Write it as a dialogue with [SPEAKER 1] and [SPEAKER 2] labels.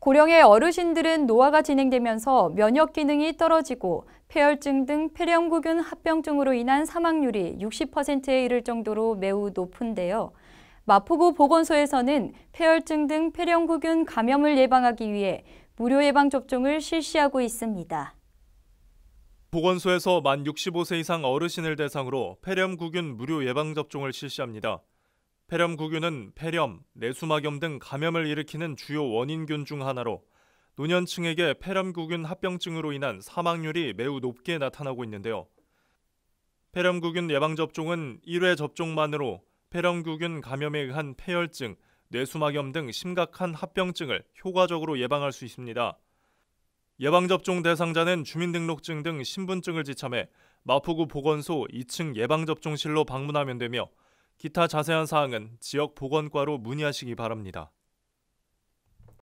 [SPEAKER 1] 고령의 어르신들은 노화가 진행되면서 면역 기능이 떨어지고 폐혈증 등 폐렴구균 합병증으로 인한 사망률이 60%에 이를 정도로 매우 높은데요. 마포구 보건소에서는 폐혈증 등 폐렴구균 감염을 예방하기 위해 무료 예방 접종을 실시하고 있습니다.
[SPEAKER 2] 보건소에서 만 65세 이상 어르신을 대상으로 폐렴구균 무료 예방 접종을 실시합니다. 폐렴구균은 폐렴, 내수막염 등 감염을 일으키는 주요 원인균 중 하나로 노년층에게 폐렴구균 합병증으로 인한 사망률이 매우 높게 나타나고 있는데요. 폐렴구균 예방접종은 1회 접종만으로 폐렴구균 감염에 의한 폐혈증, 뇌수막염 등 심각한 합병증을 효과적으로 예방할 수 있습니다. 예방접종 대상자는 주민등록증 등 신분증을 지참해 마포구 보건소 2층 예방접종실로 방문하면 되며 기타 자세한 사항은 지역 보건과로 문의하시기 바랍니다.